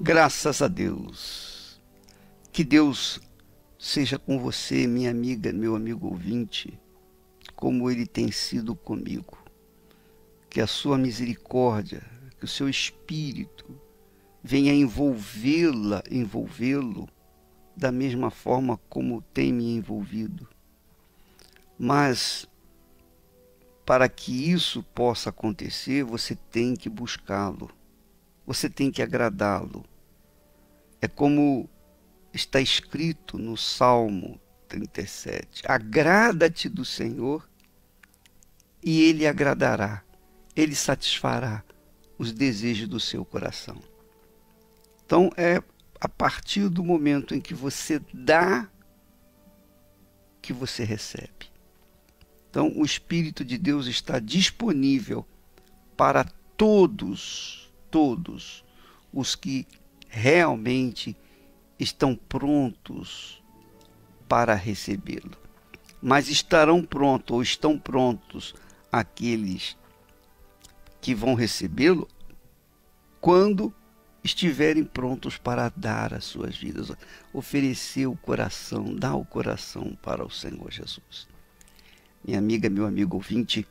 Graças a Deus. Que Deus seja com você, minha amiga, meu amigo ouvinte, como ele tem sido comigo. Que a sua misericórdia, que o seu espírito venha envolvê-la, envolvê-lo da mesma forma como tem me envolvido. Mas para que isso possa acontecer, você tem que buscá-lo você tem que agradá-lo. É como está escrito no Salmo 37: Agrada-te do Senhor e ele agradará, ele satisfará os desejos do seu coração. Então é a partir do momento em que você dá que você recebe. Então o espírito de Deus está disponível para todos todos os que realmente estão prontos para recebê-lo. Mas estarão prontos ou estão prontos aqueles que vão recebê-lo quando estiverem prontos para dar as suas vidas, oferecer o coração, dar o coração para o Senhor Jesus. Minha amiga, meu amigo ouvinte,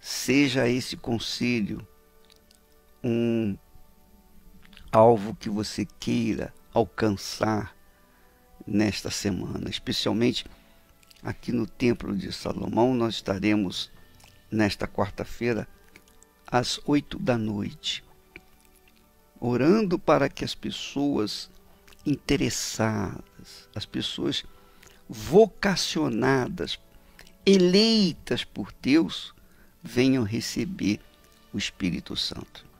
seja esse conselho um alvo que você queira alcançar nesta semana, especialmente aqui no Templo de Salomão. Nós estaremos nesta quarta-feira às oito da noite, orando para que as pessoas interessadas, as pessoas vocacionadas, eleitas por Deus, venham receber o Espírito Santo.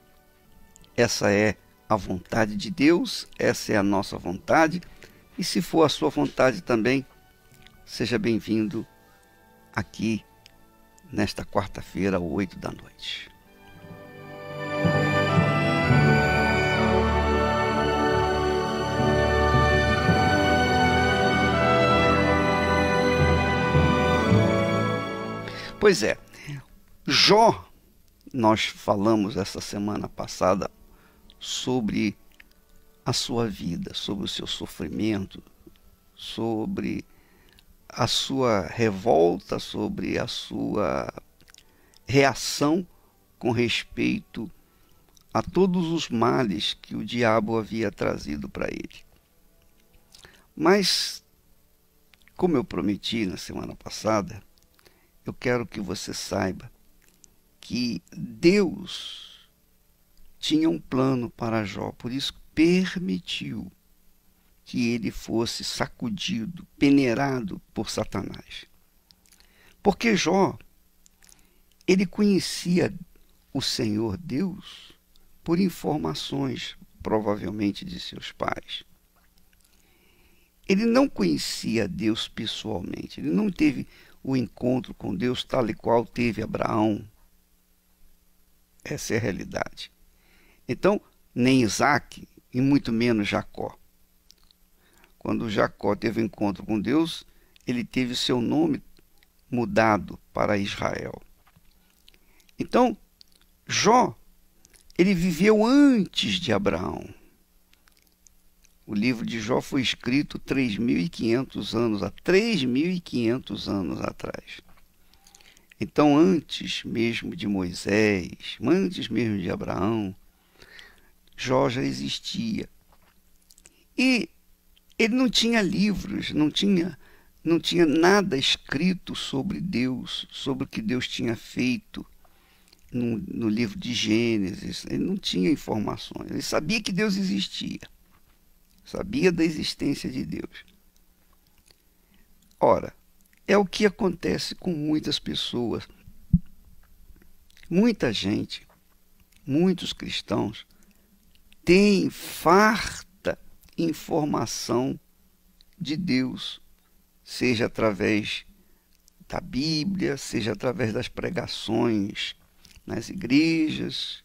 Essa é a vontade de Deus, essa é a nossa vontade, e se for a sua vontade também, seja bem-vindo aqui nesta quarta-feira, oito da noite. Pois é, Jó, nós falamos essa semana passada sobre a sua vida, sobre o seu sofrimento, sobre a sua revolta, sobre a sua reação com respeito a todos os males que o diabo havia trazido para ele. Mas, como eu prometi na semana passada, eu quero que você saiba que Deus tinha um plano para Jó, por isso permitiu que ele fosse sacudido, peneirado por Satanás. Porque Jó, ele conhecia o Senhor Deus por informações, provavelmente, de seus pais. Ele não conhecia Deus pessoalmente, ele não teve o encontro com Deus tal e qual teve Abraão. Essa é a realidade. Então, nem Isaac e muito menos Jacó. Quando Jacó teve encontro com Deus, ele teve seu nome mudado para Israel. Então, Jó, ele viveu antes de Abraão. O livro de Jó foi escrito 3.500 anos, há 3.500 anos atrás. Então, antes mesmo de Moisés, antes mesmo de Abraão, Jó já existia. E ele não tinha livros, não tinha, não tinha nada escrito sobre Deus, sobre o que Deus tinha feito no, no livro de Gênesis. Ele não tinha informações. Ele sabia que Deus existia, sabia da existência de Deus. Ora, é o que acontece com muitas pessoas. Muita gente, muitos cristãos, tem farta informação de Deus, seja através da Bíblia, seja através das pregações nas igrejas,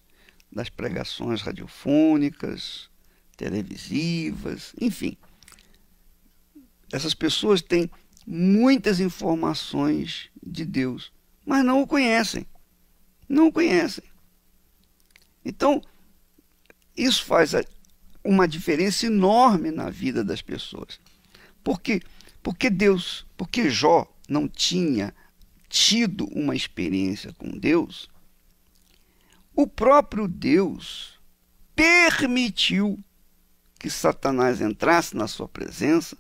das pregações radiofônicas, televisivas, enfim. Essas pessoas têm muitas informações de Deus, mas não o conhecem. Não o conhecem. Então, isso faz uma diferença enorme na vida das pessoas. Por quê? Porque Deus, porque Jó não tinha tido uma experiência com Deus, o próprio Deus permitiu que Satanás entrasse na sua presença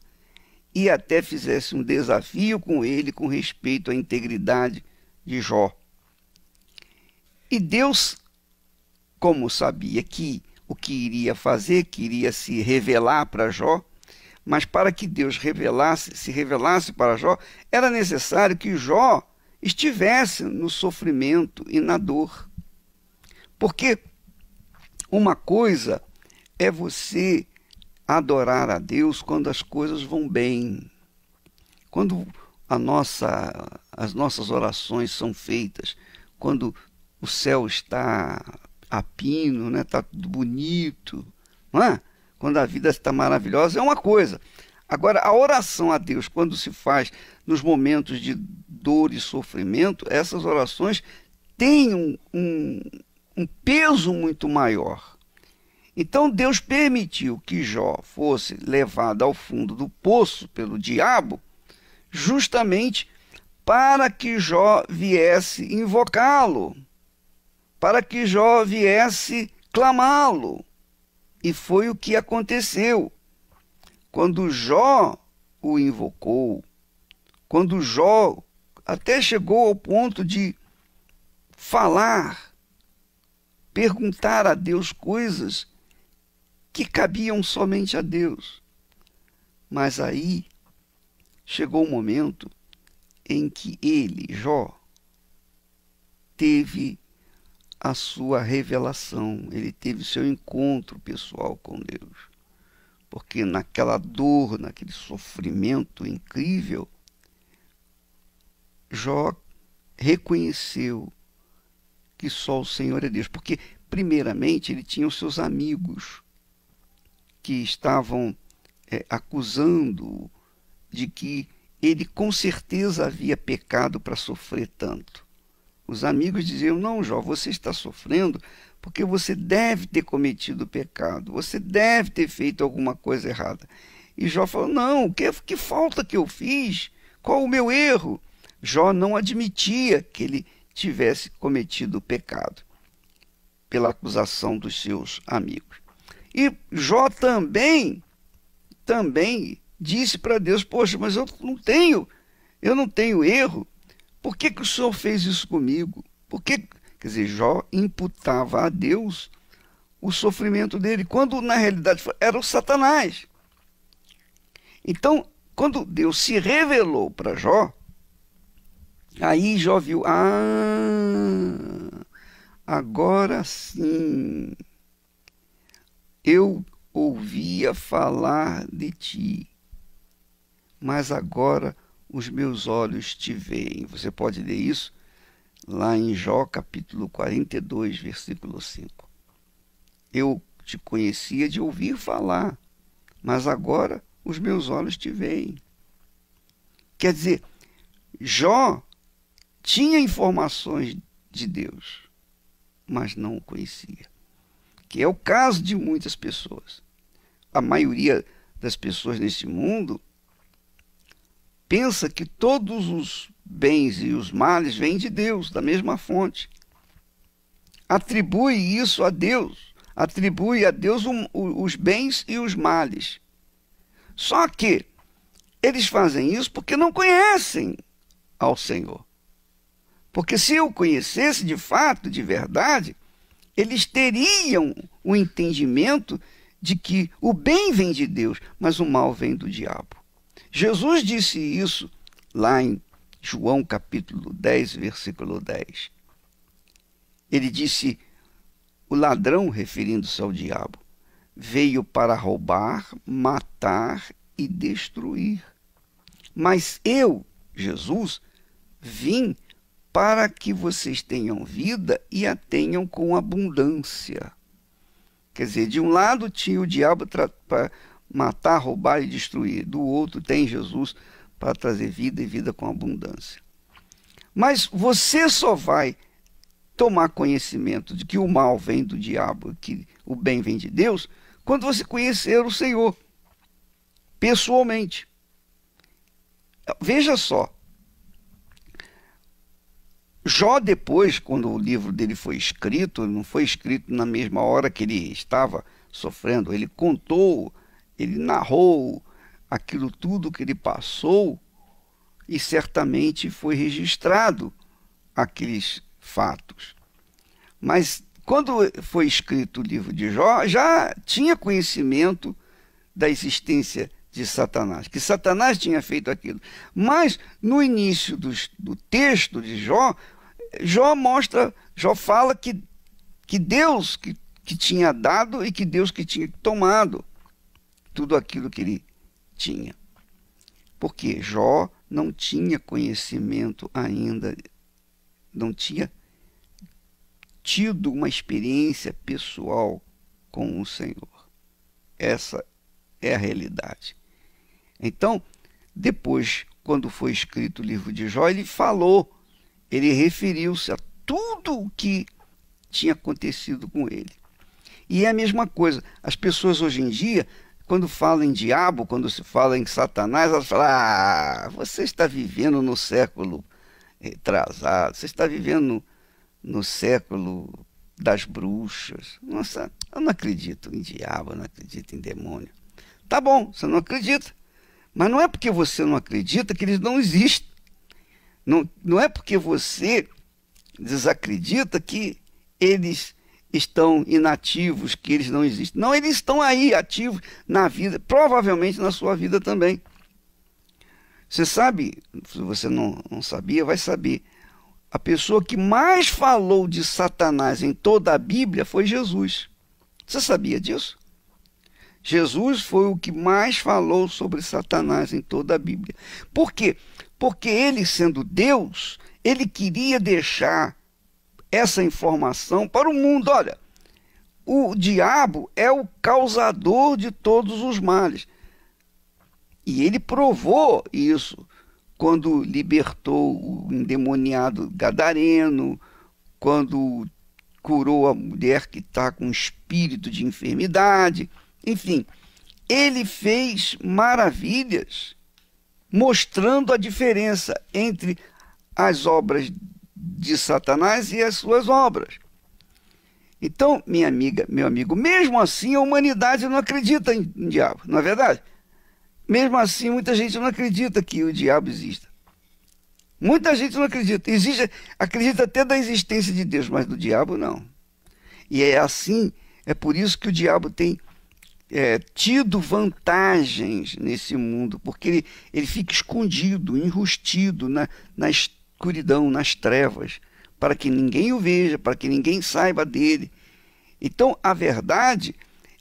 e até fizesse um desafio com ele com respeito à integridade de Jó. E Deus, como sabia que o que iria fazer, que iria se revelar para Jó, mas para que Deus revelasse, se revelasse para Jó, era necessário que Jó estivesse no sofrimento e na dor. Porque uma coisa é você adorar a Deus quando as coisas vão bem. Quando a nossa, as nossas orações são feitas, quando o céu está a pino, né? Tá tudo bonito, não é? Quando a vida está maravilhosa é uma coisa. Agora, a oração a Deus, quando se faz nos momentos de dor e sofrimento, essas orações têm um, um, um peso muito maior. Então, Deus permitiu que Jó fosse levado ao fundo do poço pelo diabo, justamente para que Jó viesse invocá-lo para que Jó viesse clamá-lo. E foi o que aconteceu. Quando Jó o invocou, quando Jó até chegou ao ponto de falar, perguntar a Deus coisas que cabiam somente a Deus. Mas aí chegou o momento em que ele, Jó, teve a sua revelação, ele teve o seu encontro pessoal com Deus. Porque naquela dor, naquele sofrimento incrível, Jó reconheceu que só o Senhor é Deus. Porque, primeiramente, ele tinha os seus amigos que estavam é, eh, acusando de que ele com certeza havia pecado para sofrer tanto. Os amigos diziam: Não, Jó, você está sofrendo porque você deve ter cometido pecado, você deve ter feito alguma coisa errada. E Jó falou: Não, que, que falta que eu fiz? Qual o meu erro? Jó não admitia que ele tivesse cometido pecado pela acusação dos seus amigos. E Jó também também disse para Deus: "Poxa, mas eu não tenho, eu não tenho erro, por que, que o Senhor fez isso comigo? Por que? Quer dizer, Jó imputava a Deus o sofrimento dele, quando na realidade era o Satanás. Então, quando Deus se revelou para Jó, aí Jó viu: ah, agora sim, eu ouvia falar de ti, mas agora os meus olhos te veem. Você pode ler isso lá em Jó capítulo 42, versículo 5. Eu te conhecia de ouvir falar, mas agora os meus olhos te veem. Quer dizer, Jó tinha informações de Deus, mas não o conhecia. Que é o caso de muitas pessoas. A maioria das pessoas neste mundo pensa que todos os bens e os males vêm de Deus, da mesma fonte. Atribui isso a Deus, atribui a Deus um, os bens e os males. Só que eles fazem isso porque não conhecem ao Senhor. Porque se o conhecesse de fato, de verdade, eles teriam o entendimento de que o bem vem de Deus, mas o mal vem do diabo. Jesus disse isso lá em João capítulo 10, versículo 10. Ele disse: O ladrão, referindo-se ao diabo, veio para roubar, matar e destruir. Mas eu, Jesus, vim para que vocês tenham vida e a tenham com abundância. Quer dizer, de um lado tinha o diabo matar, roubar e destruir. Do outro tem Jesus para trazer vida e vida com abundância. Mas você só vai tomar conhecimento de que o mal vem do diabo e que o bem vem de Deus quando você conhecer o Senhor pessoalmente. Veja só. Jó, depois, quando o livro dele foi escrito, não foi escrito na mesma hora que ele estava sofrendo, ele contou ele narrou aquilo tudo que ele passou e certamente foi registrado aqueles fatos. Mas quando foi escrito o livro de Jó, já tinha conhecimento da existência de Satanás, que Satanás tinha feito aquilo. Mas no início do, do texto de Jó, Jó mostra, Jó fala que, que Deus que, que tinha dado e que Deus que tinha tomado tudo aquilo que ele tinha. Porque Jó não tinha conhecimento ainda, não tinha tido uma experiência pessoal com o Senhor. Essa é a realidade. Então, depois, quando foi escrito o livro de Jó, ele falou, ele referiu-se a tudo o que tinha acontecido com ele. E é a mesma coisa, as pessoas hoje em dia quando fala em diabo, quando se fala em Satanás, elas falam: ah, você está vivendo no século eh, atrasado, você está vivendo no, no século das bruxas. Nossa, eu não acredito em diabo, eu não acredito em demônio. Tá bom, você não acredita. Mas não é porque você não acredita que eles não existem. Não, não é porque você desacredita que eles estão inativos, que eles não existem. Não, eles estão aí ativos na vida, provavelmente na sua vida também. Você sabe, se você não, não sabia, vai saber. A pessoa que mais falou de Satanás em toda a Bíblia foi Jesus. Você sabia disso? Jesus foi o que mais falou sobre Satanás em toda a Bíblia. Por quê? Porque ele, sendo Deus, ele queria deixar essa informação para o mundo. Olha, o diabo é o causador de todos os males. E ele provou isso quando libertou o endemoniado gadareno, quando curou a mulher que está com espírito de enfermidade. Enfim, ele fez maravilhas mostrando a diferença entre as obras de Satanás e as suas obras. Então, minha amiga, meu amigo, mesmo assim a humanidade não acredita em, em diabo, não é verdade? Mesmo assim, muita gente não acredita que o diabo exista. Muita gente não acredita. Existe, acredita até da existência de Deus, mas do diabo não. E é assim, é por isso que o diabo tem é, tido vantagens nesse mundo, porque ele, ele fica escondido, enrustido na, na escuridão, nas trevas, para que ninguém o veja, para que ninguém saiba dele. Então, a verdade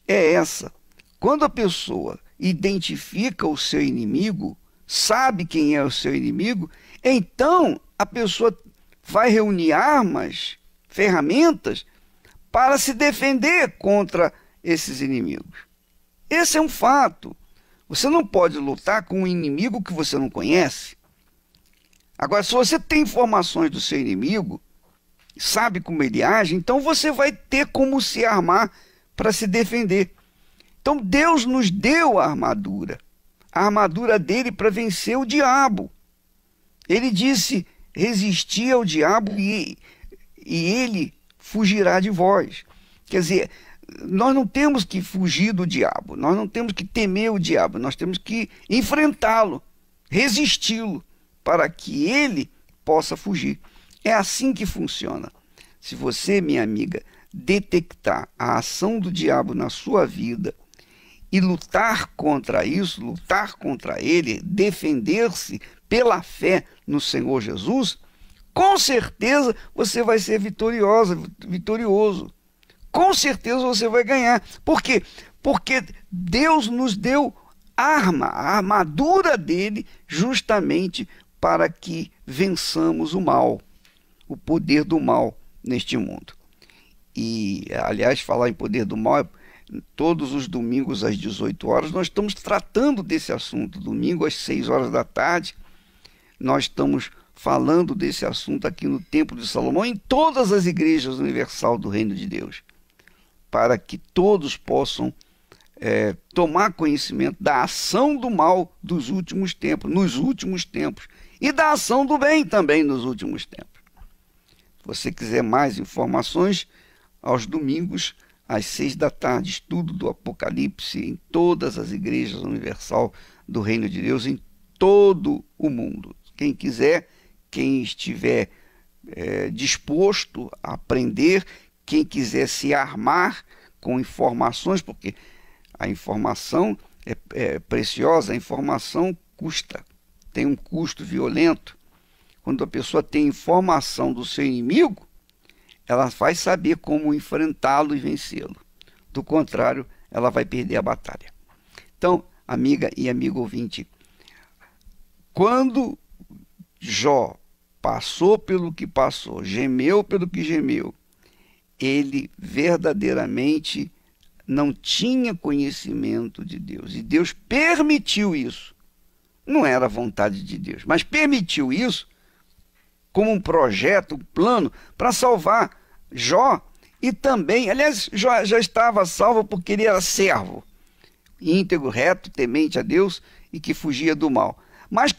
é essa. Quando a pessoa identifica o seu inimigo, sabe quem é o seu inimigo, então a pessoa vai reunir armas, ferramentas para se defender contra esses inimigos. Esse é um fato. Você não pode lutar com um inimigo que você não conhece. Agora, se você tem informações do seu inimigo, sabe como ele age, então você vai ter como se armar para se defender. Então Deus nos deu a armadura, a armadura dele para vencer o diabo. Ele disse: resistir ao diabo e, e ele fugirá de vós. Quer dizer, nós não temos que fugir do diabo, nós não temos que temer o diabo, nós temos que enfrentá-lo, resisti-lo para que ele possa fugir. É assim que funciona. Se você, minha amiga, detectar a ação do diabo na sua vida e lutar contra isso, lutar contra ele, defender-se pela fé no Senhor Jesus, com certeza você vai ser vitoriosa, vitorioso. Com certeza você vai ganhar. Por quê? Porque Deus nos deu arma, a armadura dele, justamente para que vençamos o mal, o poder do mal neste mundo. E, aliás, falar em poder do mal todos os domingos às 18 horas, nós estamos tratando desse assunto. Domingo às 6 horas da tarde, nós estamos falando desse assunto aqui no Templo de Salomão, em todas as igrejas universal do Reino de Deus, para que todos possam é, tomar conhecimento da ação do mal dos últimos tempos, nos últimos tempos, e da ação do bem também nos últimos tempos. Se você quiser mais informações, aos domingos, às seis da tarde, estudo do Apocalipse em todas as igrejas universal do Reino de Deus, em todo o mundo. Quem quiser, quem estiver é, disposto a aprender, quem quiser se armar com informações, porque a informação é, é preciosa, a informação custa tem um custo violento. Quando a pessoa tem informação do seu inimigo, ela vai saber como enfrentá-lo e vencê-lo. Do contrário, ela vai perder a batalha. Então, amiga e amigo ouvinte, quando Jó passou pelo que passou, gemeu pelo que gemeu, ele verdadeiramente não tinha conhecimento de Deus. E Deus permitiu isso não era a vontade de Deus, mas permitiu isso como um projeto, um plano para salvar Jó e também, aliás, Jó já estava salvo porque ele era servo, íntegro, reto, temente a Deus e que fugia do mal. Mas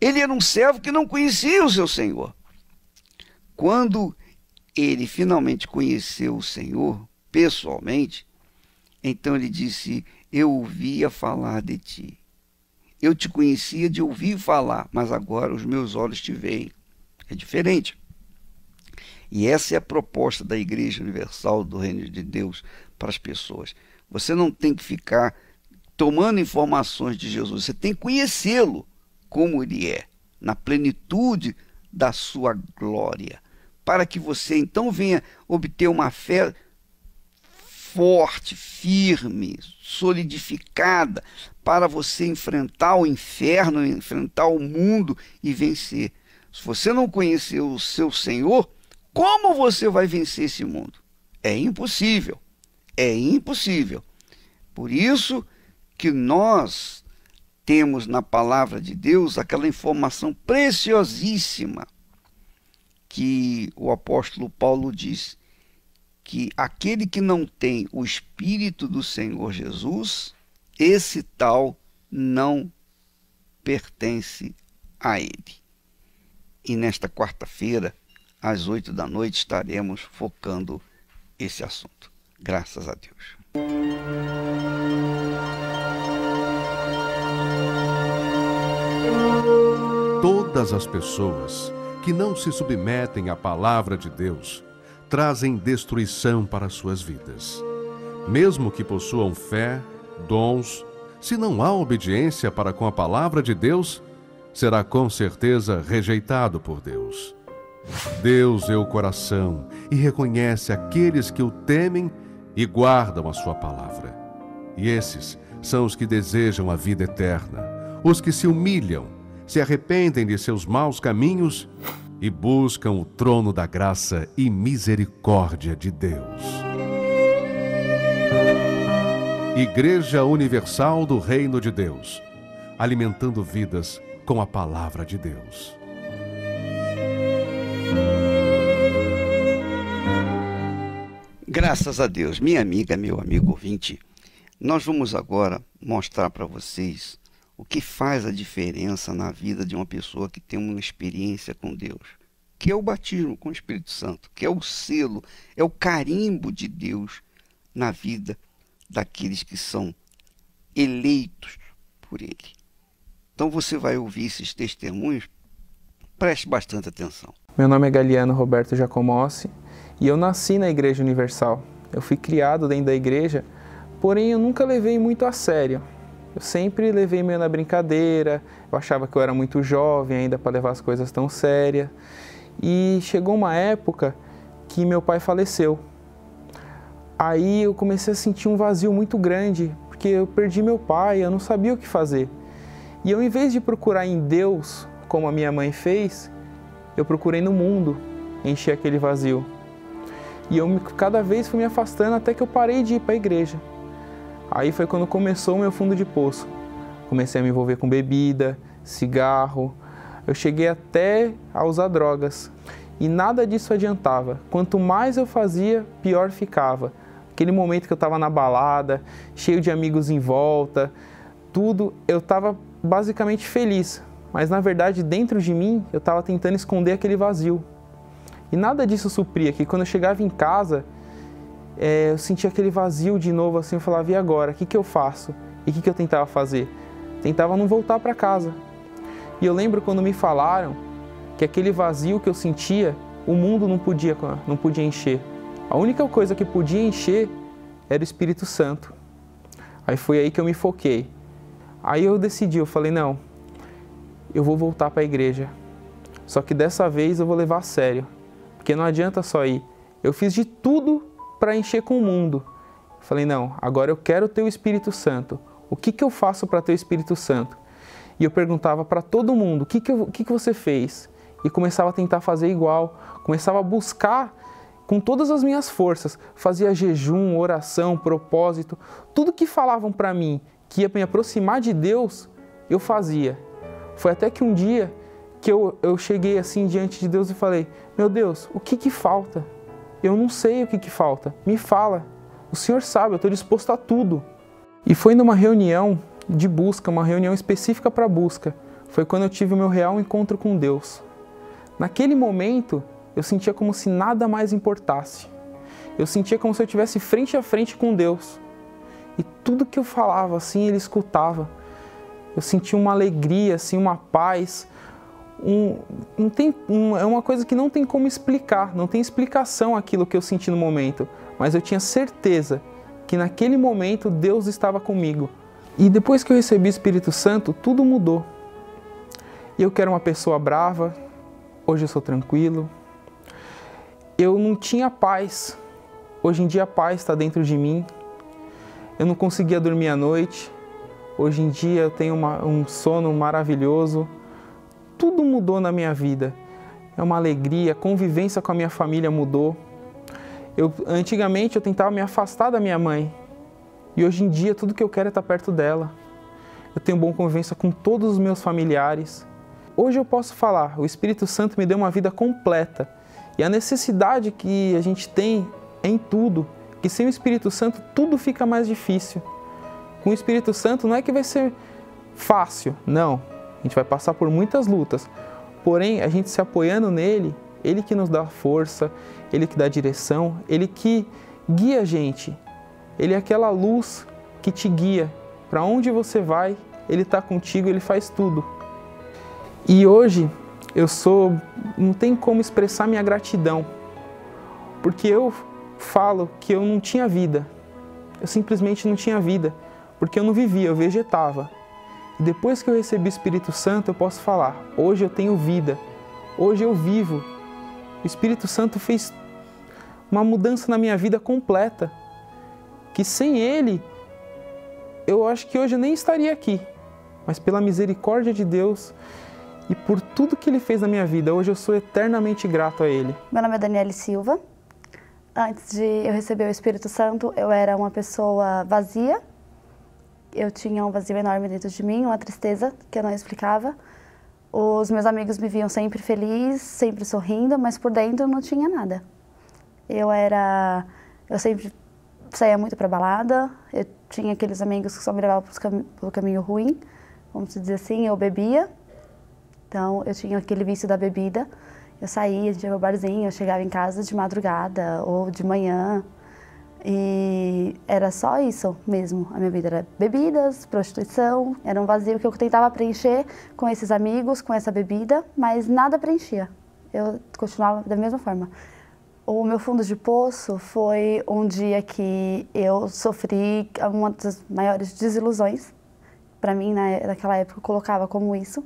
ele era um servo que não conhecia o seu Senhor. Quando ele finalmente conheceu o Senhor pessoalmente, então ele disse: Eu ouvia falar de ti eu te conhecia de ouvir falar, mas agora os meus olhos te veem. É diferente. E essa é a proposta da Igreja Universal do Reino de Deus para as pessoas. Você não tem que ficar tomando informações de Jesus, você tem que conhecê-lo como ele é, na plenitude da sua glória, para que você então venha obter uma fé forte, firme, solidificada para você enfrentar o inferno, enfrentar o mundo e vencer. Se você não conhecer o seu Senhor, como você vai vencer esse mundo? É impossível. É impossível. Por isso que nós temos na palavra de Deus aquela informação preciosíssima que o apóstolo Paulo diz: que aquele que não tem o Espírito do Senhor Jesus, esse tal não pertence a ele. E nesta quarta-feira, às oito da noite, estaremos focando esse assunto. Graças a Deus. Todas as pessoas que não se submetem à palavra de Deus, trazem destruição para suas vidas. Mesmo que possuam fé, dons, se não há obediência para com a palavra de Deus, será com certeza rejeitado por Deus. Deus é o coração e reconhece aqueles que o temem e guardam a sua palavra. E esses são os que desejam a vida eterna, os que se humilham, se arrependem de seus maus caminhos e buscam o trono da graça e misericórdia de Deus. Igreja Universal do Reino de Deus, alimentando vidas com a palavra de Deus. Graças a Deus, minha amiga, meu amigo ouvinte, nós vamos agora mostrar para vocês o que faz a diferença na vida de uma pessoa que tem uma experiência com Deus? Que é o batismo com o Espírito Santo, que é o selo, é o carimbo de Deus na vida daqueles que são eleitos por Ele. Então você vai ouvir esses testemunhos, preste bastante atenção. Meu nome é Galiano Roberto Jacomossi e eu nasci na Igreja Universal. Eu fui criado dentro da igreja, porém eu nunca levei muito a sério eu sempre levei meio na brincadeira, eu achava que eu era muito jovem ainda para levar as coisas tão sérias. E chegou uma época que meu pai faleceu. Aí eu comecei a sentir um vazio muito grande, porque eu perdi meu pai, eu não sabia o que fazer. E eu, em vez de procurar em Deus, como a minha mãe fez, eu procurei no mundo encher aquele vazio. E eu cada vez fui me afastando até que eu parei de ir para a igreja. Aí foi quando começou o meu fundo de poço. Comecei a me envolver com bebida, cigarro, eu cheguei até a usar drogas. E nada disso adiantava. Quanto mais eu fazia, pior ficava. Aquele momento que eu estava na balada, cheio de amigos em volta, tudo, eu estava basicamente feliz. Mas na verdade, dentro de mim, eu estava tentando esconder aquele vazio. E nada disso supria, que quando eu chegava em casa, é, eu sentia aquele vazio de novo, assim, eu falava, e agora? O que, que eu faço? E o que, que eu tentava fazer? Tentava não voltar para casa. E eu lembro quando me falaram que aquele vazio que eu sentia, o mundo não podia, não podia encher. A única coisa que podia encher era o Espírito Santo. Aí foi aí que eu me foquei. Aí eu decidi, eu falei, não, eu vou voltar para a igreja. Só que dessa vez eu vou levar a sério, porque não adianta só ir. Eu fiz de tudo para encher com o mundo. falei, não, agora eu quero o Teu Espírito Santo. O que, que eu faço para ter o Espírito Santo? E eu perguntava para todo mundo, o que, que, que, que você fez? E começava a tentar fazer igual, começava a buscar com todas as minhas forças, fazia jejum, oração, propósito, tudo que falavam para mim que ia me aproximar de Deus, eu fazia. Foi até que um dia que eu, eu cheguei assim diante de Deus e falei: Meu Deus, o que que falta? Eu não sei o que, que falta. Me fala. O senhor sabe, eu estou disposto a tudo. E foi numa reunião de busca, uma reunião específica para busca. Foi quando eu tive o meu real encontro com Deus. Naquele momento, eu sentia como se nada mais importasse. Eu sentia como se eu estivesse frente a frente com Deus. E tudo que eu falava, assim, ele escutava. Eu sentia uma alegria, assim, uma paz, um, tem, um, é uma coisa que não tem como explicar, não tem explicação aquilo que eu senti no momento, mas eu tinha certeza que naquele momento Deus estava comigo. E depois que eu recebi o Espírito Santo, tudo mudou. Eu que era uma pessoa brava, hoje eu sou tranquilo. Eu não tinha paz, hoje em dia a paz está dentro de mim. Eu não conseguia dormir à noite, hoje em dia eu tenho uma, um sono maravilhoso tudo mudou na minha vida. É uma alegria, a convivência com a minha família mudou. Eu, antigamente eu tentava me afastar da minha mãe e hoje em dia tudo que eu quero é estar perto dela. Eu tenho boa convivência com todos os meus familiares. Hoje eu posso falar, o Espírito Santo me deu uma vida completa e a necessidade que a gente tem é em tudo, que sem o Espírito Santo tudo fica mais difícil. Com o Espírito Santo não é que vai ser fácil, não. A gente vai passar por muitas lutas, porém a gente se apoiando nele, ele que nos dá força, ele que dá direção, ele que guia a gente. Ele é aquela luz que te guia. Para onde você vai, ele está contigo, ele faz tudo. E hoje eu sou, não tem como expressar minha gratidão, porque eu falo que eu não tinha vida. Eu simplesmente não tinha vida, porque eu não vivia, eu vegetava depois que eu recebi o Espírito Santo, eu posso falar: hoje eu tenho vida, hoje eu vivo. O Espírito Santo fez uma mudança na minha vida completa, que sem ele eu acho que hoje eu nem estaria aqui. Mas pela misericórdia de Deus, e por tudo que ele fez na minha vida. Hoje eu sou eternamente grato a ele. Meu nome é Daniele Silva. Antes de eu receber o Espírito Santo, eu era uma pessoa vazia, eu tinha um vazio enorme dentro de mim, uma tristeza que eu não explicava. Os meus amigos me viam sempre feliz, sempre sorrindo, mas por dentro não tinha nada. Eu era, eu sempre saía muito para balada. Eu tinha aqueles amigos que só me levavam para pelo caminho ruim, vamos dizer assim. Eu bebia, então eu tinha aquele vício da bebida. Eu saía, a gente ia ao barzinho, eu chegava em casa de madrugada ou de manhã. E era só isso mesmo. A minha vida era bebidas, prostituição, era um vazio que eu tentava preencher com esses amigos, com essa bebida, mas nada preenchia. Eu continuava da mesma forma. O meu fundo de poço foi um dia que eu sofri uma das maiores desilusões. Para mim, naquela época, eu colocava como isso.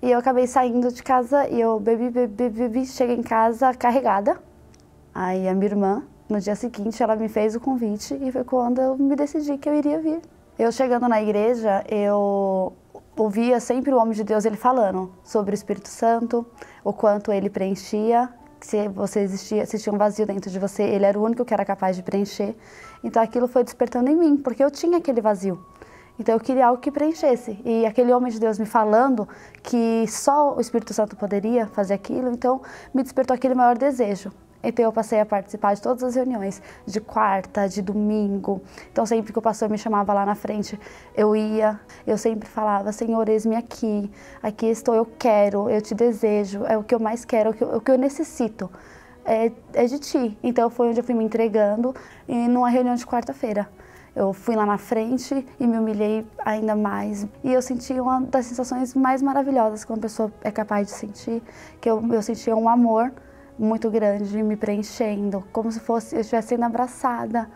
E eu acabei saindo de casa e eu bebi, bebi, bebi, cheguei em casa carregada. Aí a minha irmã no dia seguinte, ela me fez o convite e foi quando eu me decidi que eu iria vir. Eu chegando na igreja, eu ouvia sempre o homem de Deus ele falando sobre o Espírito Santo, o quanto ele preenchia, se você existia, se tinha um vazio dentro de você, ele era o único que era capaz de preencher. Então aquilo foi despertando em mim, porque eu tinha aquele vazio. Então eu queria algo que preenchesse. E aquele homem de Deus me falando que só o Espírito Santo poderia fazer aquilo, então me despertou aquele maior desejo. Então eu passei a participar de todas as reuniões, de quarta, de domingo. Então sempre que o pastor me chamava lá na frente, eu ia. Eu sempre falava: Senhor, eis-me aqui, aqui estou, eu quero, eu te desejo, é o que eu mais quero, é o que eu, é o que eu necessito. É, é de ti. Então foi onde eu fui me entregando e numa reunião de quarta-feira. Eu fui lá na frente e me humilhei ainda mais. E eu senti uma das sensações mais maravilhosas que uma pessoa é capaz de sentir, que eu, eu sentia um amor muito grande me preenchendo, como se fosse eu estivesse sendo abraçada,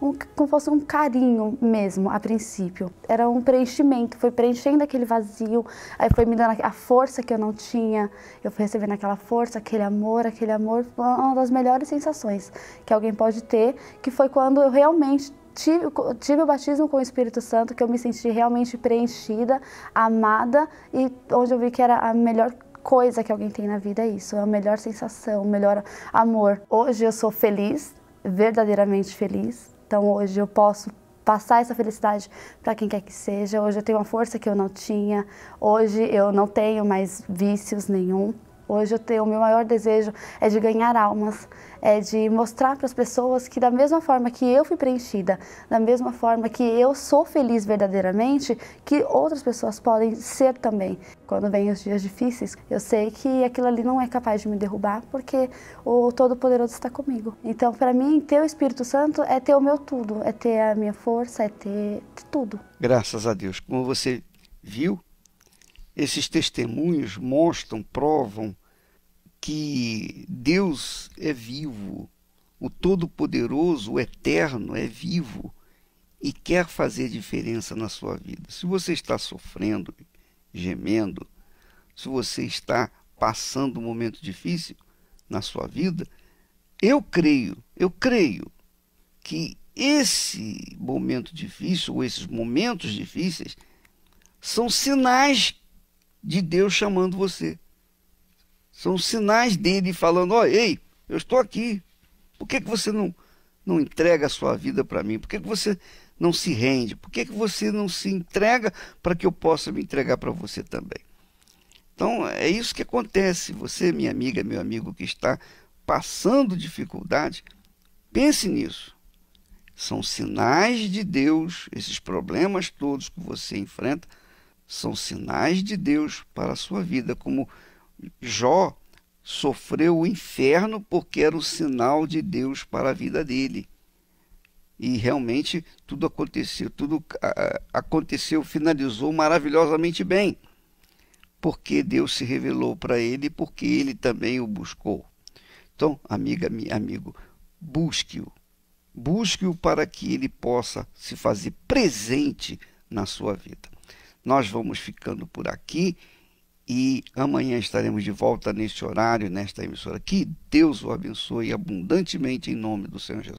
um, como fosse um carinho mesmo, a princípio. Era um preenchimento, foi preenchendo aquele vazio, aí foi me dando a força que eu não tinha, eu fui recebendo aquela força, aquele amor, aquele amor, uma das melhores sensações que alguém pode ter, que foi quando eu realmente Tive, tive, o batismo com o Espírito Santo, que eu me senti realmente preenchida, amada e onde eu vi que era a melhor coisa que alguém tem na vida é isso, é a melhor sensação, o melhor amor. Hoje eu sou feliz, verdadeiramente feliz. Então hoje eu posso passar essa felicidade para quem quer que seja. Hoje eu tenho uma força que eu não tinha. Hoje eu não tenho mais vícios nenhum. Hoje eu tenho o meu maior desejo é de ganhar almas, é de mostrar para as pessoas que da mesma forma que eu fui preenchida, da mesma forma que eu sou feliz verdadeiramente, que outras pessoas podem ser também. Quando vêm os dias difíceis, eu sei que aquilo ali não é capaz de me derrubar, porque o Todo-Poderoso está comigo. Então, para mim, ter o Espírito Santo é ter o meu tudo, é ter a minha força, é ter tudo. Graças a Deus. Como você viu, esses testemunhos mostram, provam que Deus é vivo, o Todo-Poderoso, o Eterno é vivo e quer fazer diferença na sua vida. Se você está sofrendo, gemendo, se você está passando um momento difícil na sua vida, eu creio, eu creio que esse momento difícil, ou esses momentos difíceis, são sinais de Deus chamando você. São sinais dele falando: ó, oh, ei, eu estou aqui. Por que, que você não, não entrega a sua vida para mim? Por que, que você não se rende? Por que, que você não se entrega para que eu possa me entregar para você também? Então é isso que acontece. Você, minha amiga, meu amigo que está passando dificuldade, pense nisso. São sinais de Deus, esses problemas todos que você enfrenta são sinais de Deus para a sua vida, como Jó sofreu o inferno porque era o sinal de Deus para a vida dele. E realmente tudo aconteceu, tudo aconteceu, finalizou maravilhosamente bem. Porque Deus se revelou para ele, porque ele também o buscou. Então, amiga, amigo, busque-o. Busque-o para que ele possa se fazer presente na sua vida. Nós vamos ficando por aqui e amanhã estaremos de volta neste horário, nesta emissora. Que Deus o abençoe abundantemente em nome do Senhor Jesus.